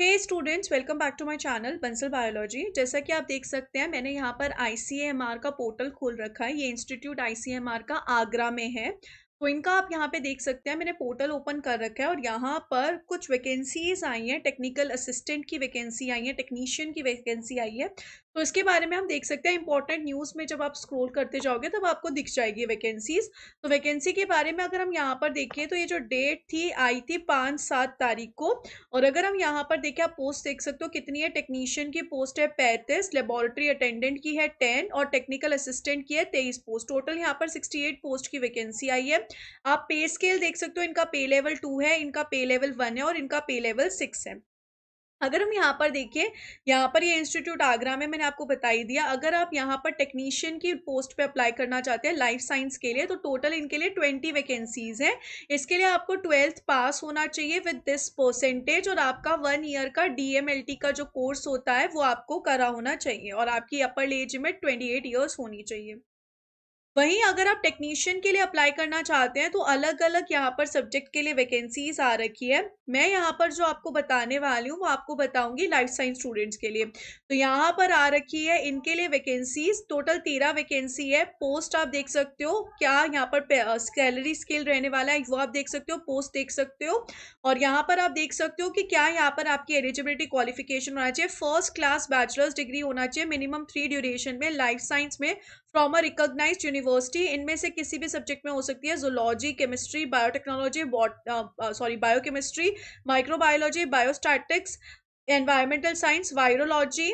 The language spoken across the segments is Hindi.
hey students welcome back to my channel Bansal biology जैसा कि आप देख सकते हैं मैंने यहाँ पर आईसीएमआर का पोर्टल खोल रखा है ये इंस्टीट्यूट आईसीएमआर का आगरा में है तो इनका आप यहाँ पे देख सकते हैं मैंने पोर्टल ओपन कर रखा है और यहाँ पर कुछ वैकेंसीज आई हैं टेक्निकल असिस्टेंट की वैकेंसी आई है टेक्नीशियन की वैकेंसी आई है तो इसके बारे में हम देख सकते हैं इंपॉर्टेंट न्यूज़ में जब आप स्क्रोल करते जाओगे तब आपको दिख जाएगी वैकेंसीज तो वैकेंसी के बारे में अगर हम यहाँ पर देखें तो ये जो डेट थी आई थी पाँच सात तारीख को और अगर हम यहाँ पर देखें आप पोस्ट देख सकते हो कितनी है टेक्नीशियन की पोस्ट है पैंतीस लेबोरेटरी अटेंडेंट की है टेन और टेक्निकल असिस्टेंट की है तेईस पोस्ट टोटल यहाँ पर सिक्सटी एट पोस्ट की वैकेंसी आई है आप पे स्केल देख सकते हो इनका पे लेवल टू है इनका पे लेवल वन है और इनका पे लेवल सिक्स है अगर हम यहाँ पर देखिए यहाँ पर ये इंस्टीट्यूट आगरा में मैंने आपको बता ही दिया अगर आप यहाँ पर टेक्नीशियन की पोस्ट पे अप्लाई करना चाहते हैं लाइफ साइंस के लिए तो टोटल इनके लिए ट्वेंटी वैकेंसीज हैं इसके लिए आपको ट्वेल्थ पास होना चाहिए विद दिस परसेंटेज और आपका वन ईयर का डी का जो कोर्स होता है वो आपको करा होना चाहिए और आपकी अपर एज में ट्वेंटी एट ईयर्स होनी चाहिए वहीं अगर आप टेक्नीशियन के लिए अप्लाई करना चाहते हैं तो अलग अलग यहाँ पर सब्जेक्ट के लिए वैकेंसीज आ रखी है मैं यहाँ पर जो आपको बताने वाली हूँ वो आपको बताऊंगी लाइफ साइंस स्टूडेंट्स के लिए तो यहाँ पर आ रखी है इनके लिए वैकेंसीज टोटल तेरह वैकेंसी है पोस्ट आप देख सकते हो क्या यहाँ पर सैलरी स्केल रहने वाला है वो आप देख सकते हो पोस्ट देख सकते हो और यहाँ पर आप देख सकते हो कि क्या यहाँ पर आपकी एलिजिबिलिटी क्वालिफिकेशन होना चाहिए फर्स्ट क्लास बैचलर्स डिग्री होना चाहिए मिनिमम थ्री ड्यूरेशन में लाइफ साइंस में फ्रॉम अ रिकोगनाइज यूनिवर्सिटी इनमें से किसी भी सब्जेक्ट में हो सकती है zoology chemistry biotechnology sorry biochemistry microbiology biostatistics environmental science virology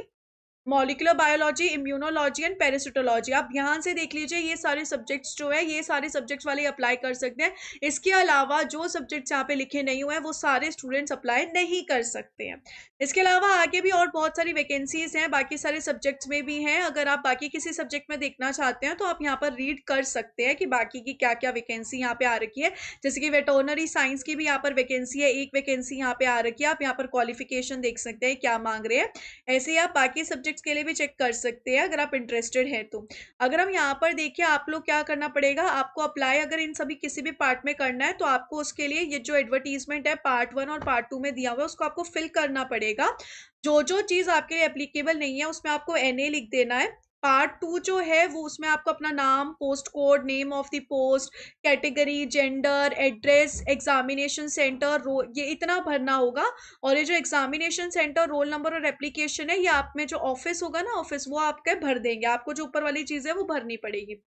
molecular biology immunology and parasitology आप ध्यान से देख लीजिए ये सारे सब्जेक्ट्स जो है ये सारे सब्जेक्ट्स वाले अप्लाई कर सकते हैं इसके अलावा जो सब्जेक्ट्स यहाँ पे लिखे नहीं हुए हैं वो सारे स्टूडेंट्स अप्लाई नहीं कर सकते हैं इसके अलावा आगे भी और बहुत सारी वैकेंसीज हैं बाकी सारे सब्जेक्ट्स में भी हैं अगर आप बाकी किसी सब्जेक्ट में देखना चाहते हैं तो आप यहाँ पर रीड कर सकते हैं कि बाकी की क्या क्या वैकेंसी यहाँ पे आ रखी है जैसे कि वेटोनरी साइंस की भी यहाँ पर वैकेंसी है एक वैकेंसी यहाँ पे आ रखी है आप यहाँ पर क्वालिफिकेशन देख सकते हैं क्या मांग रहे हैं ऐसे ही आप बाकी सब्जेक्ट सब्जेक्ट्स के लिए भी चेक कर सकते हैं अगर आप इंटरेस्टेड हैं तो अगर हम यहाँ पर देखिए आप लोग क्या करना पड़ेगा आपको अप्लाई अगर इन सभी किसी भी पार्ट में करना है तो आपको उसके लिए ये जो एडवर्टीजमेंट है पार्ट वन और पार्ट टू में दिया हुआ है उसको आपको फिल करना पड़ेगा जो जो चीज़ आपके लिए एप्लीकेबल नहीं है उसमें आपको एन लिख देना है पार्ट टू जो है वो उसमें आपको अपना नाम post code name of the post category gender address examination centre roll ये इतना भरना होगा और ये जो एग्जामिनेशन सेंटर रोल नंबर और एप्लीकेशन है ये आप में जो ऑफिस होगा ना ऑफिस वो आपके भर देंगे आपको जो ऊपर वाली चीज़ है वो भरनी पड़ेगी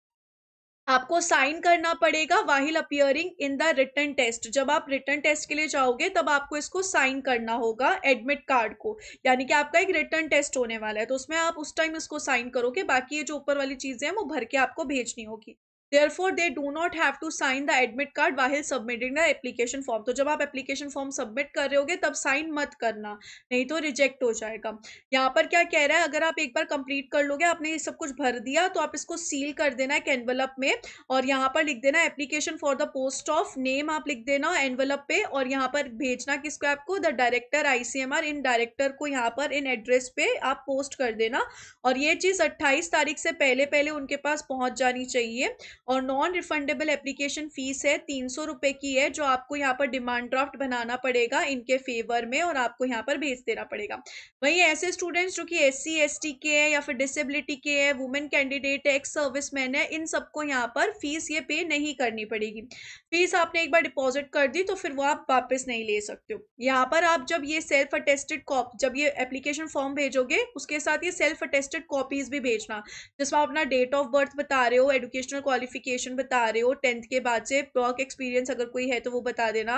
आपको साइन करना पड़ेगा while appearing in the written test जब आप रिटर्न टेस्ट के लिए जाओगे तब आपको इसको साइन करना होगा एडमिट कार्ड को यानी कि आपका एक रिटर्न टेस्ट होने वाला है तो उसमें आप उस टाइम इसको साइन करोगे बाकी ये जो ऊपर वाली चीज़ें हैं वो भर के आपको भेजनी होगी therefore they do not have to sign the admit card while submitting the application form तो जब आप एप्लीकेशन फॉर्म सबमिट कर रहे होगे तब साइन मत करना नहीं तो रिजेक्ट हो जाएगा यहाँ पर क्या कह रहा है अगर आप एक बार कंप्लीट कर लोगे आपने ये सब कुछ भर दिया तो आप इसको सील कर देना है एनवलप में और यहाँ पर लिख देना application for the post of name आप लिख देना एनवलप पे और यहाँ पर भेजना किसको आपको द डायरेक्टर आर इन डायरेक्टर को यहाँ पर इन एड्रेस पे आप पोस्ट कर देना और ये चीज़ अट्ठाईस तारीख से पहले पहले उनके पास पहुँच जानी चाहिए और नॉन रिफंडेबल एप्लीकेशन फीस है तीन सौ रुपये की है जो आपको यहाँ पर डिमांड ड्राफ्ट बनाना पड़ेगा इनके फेवर में और आपको यहाँ पर भेज देना पड़ेगा वहीं ऐसे स्टूडेंट्स जो कि एस सी एस के है या फिर डिसेबिलिटी के है वुमेन कैंडिडेट है एक्स सर्विस मैन है इन सबको यहाँ पर फीस ये पे नहीं करनी पड़ेगी फीस आपने एक बार डिपॉजिट कर दी तो फिर वो आप वापस नहीं ले सकते हो यहाँ पर आप जब ये सेल्फ अटेस्टेड कॉप जब ये एप्लीकेशन फॉर्म भेजोगे उसके साथ ये सेल्फ अटेस्टेड कॉपीज भी भेजना जिसमें आप अपना डेट ऑफ बर्थ बता रहे हो एजुकेशनल क्वालिफिक क्वालिफिकेशन बता रहे हो टेंथ के बाद से वर्क एक्सपीरियंस अगर कोई है तो वो बता देना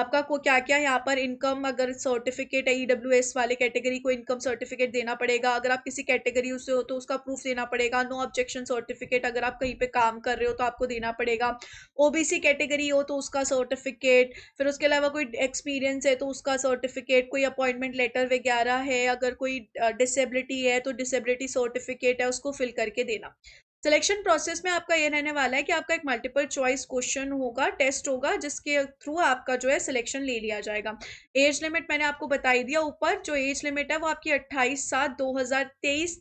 आपका को क्या क्या यहाँ पर इनकम अगर सर्टिफिकेट है ई e वाले कैटेगरी को इनकम सर्टिफिकेट देना पड़ेगा अगर आप किसी कैटेगरी से हो तो उसका प्रूफ देना पड़ेगा नो ऑब्जेक्शन सर्टिफिकेट अगर आप कहीं पर काम कर रहे हो तो आपको देना पड़ेगा ओ कैटेगरी हो तो उसका सर्टिफिकेट फिर उसके अलावा कोई एक्सपीरियंस है तो उसका सर्टिफिकेट कोई अपॉइंटमेंट लेटर वगैरह है अगर कोई डिसेबिलिटी है तो डिसेबिलिटी सर्टिफिकेट है उसको फिल करके देना सिलेक्शन प्रोसेस में आपका ये रहने वाला है कि आपका एक मल्टीपल चॉइस क्वेश्चन होगा टेस्ट होगा जिसके थ्रू आपका जो है सिलेक्शन ले लिया जाएगा एज लिमिट मैंने आपको बताई दिया ऊपर जो एज लिमिट है वो आपकी अट्ठाईस सात दो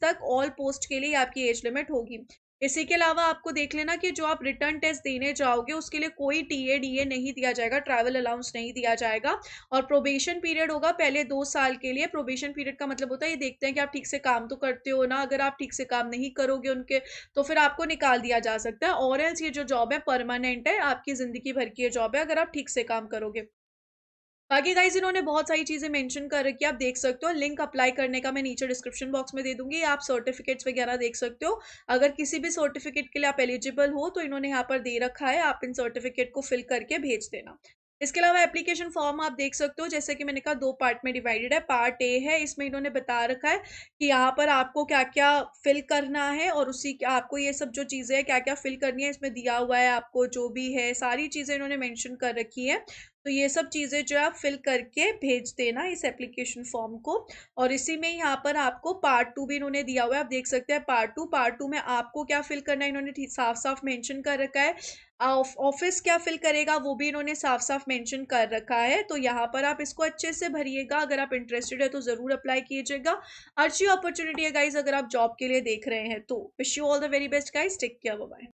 तक ऑल पोस्ट के लिए आपकी एज लिमिट होगी इसी के अलावा आपको देख लेना कि जो आप रिटर्न टेस्ट देने जाओगे उसके लिए कोई डी ए नहीं दिया जाएगा ट्रैवल अलाउंस नहीं दिया जाएगा और प्रोबेशन पीरियड होगा पहले दो साल के लिए प्रोबेशन पीरियड का मतलब होता है ये देखते हैं कि आप ठीक से काम तो करते हो ना अगर आप ठीक से काम नहीं करोगे उनके तो फिर आपको निकाल दिया जा सकता है और एल्स ये जो जॉब है परमानेंट है आपकी ज़िंदगी भर की ये जॉब है अगर आप ठीक से काम करोगे बाकी गाइज इन्होंने बहुत सारी चीज़ें मेंशन कर रखी आप देख सकते हो लिंक अप्लाई करने का मैं नीचे डिस्क्रिप्शन बॉक्स में दे दूंगी आप सर्टिफिकेट्स वगैरह देख सकते हो अगर किसी भी सर्टिफिकेट के लिए आप एलिजिबल हो तो इन्होंने यहाँ पर दे रखा है आप इन सर्टिफिकेट को फिल करके भेज देना इसके अलावा एप्लीकेशन फॉर्म आप देख सकते हो जैसे कि मैंने कहा दो पार्ट में डिवाइडेड है पार्ट ए है इसमें इन्होंने बता रखा है कि यहाँ पर आपको क्या क्या फिल करना है और उसी आपको ये सब जो चीज़ें हैं क्या क्या फिल करनी है इसमें दिया हुआ है आपको जो भी है सारी चीज़ें इन्होंने मेंशन कर रखी है तो ये सब चीज़ें जो है आप फिल करके भेज देना इस एप्लीकेशन फॉर्म को और इसी में यहाँ पर आपको पार्ट टू भी इन्होंने दिया हुआ है आप देख सकते हैं पार्ट टू पार्ट टू में आपको क्या फिल करना है इन्होंने साफ साफ मेंशन कर रखा है ऑफिस क्या फिल करेगा वो भी इन्होंने साफ साफ मेंशन कर रखा है तो यहाँ पर आप इसको अच्छे से भरिएगा अगर आप इंटरेस्टेड है तो ज़रूर अप्लाई कीजिएगा अच्छी अपॉर्चुनिटी है गाइज अगर आप जॉब के लिए देख रहे हैं तो wish you all the very best guys take care bye